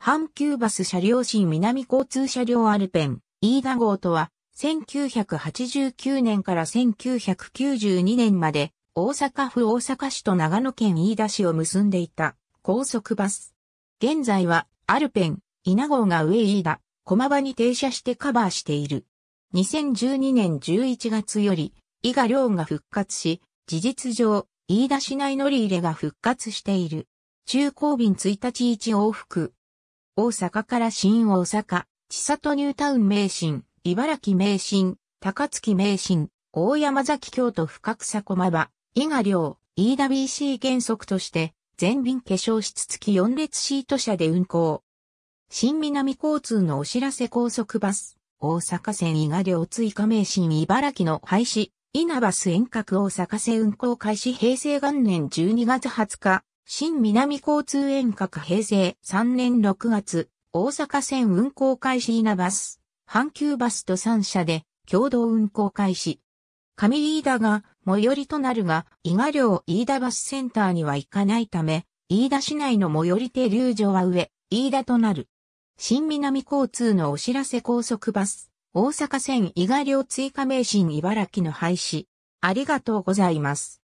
阪急バス車両新南交通車両アルペン、飯田号とは、1989年から1992年まで、大阪府大阪市と長野県飯田市を結んでいた、高速バス。現在は、アルペン、稲号が上飯田、駒場に停車してカバーしている。2012年11月より、伊賀寮が復活し、事実上、飯田市内乗り入れが復活している。中高便1日1往復、大阪から新大阪、千里ニュータウン名神、茨城名神、高槻名神、大山崎京都深草駒場、伊賀寮、EWC 原則として、全便化粧室付き4列シート車で運行。新南交通のお知らせ高速バス、大阪線伊賀両追加名神茨城の廃止、稲バス遠隔大阪線運行開始平成元年12月20日、新南交通遠隔平成3年6月、大阪線運行開始稲バス、阪急バスと3社で共同運行開始。上飯田が最寄りとなるが、伊賀寮飯田バスセンターには行かないため、飯田市内の最寄り停留所は上、飯田となる。新南交通のお知らせ高速バス、大阪線伊賀寮追加名神茨城の廃止。ありがとうございます。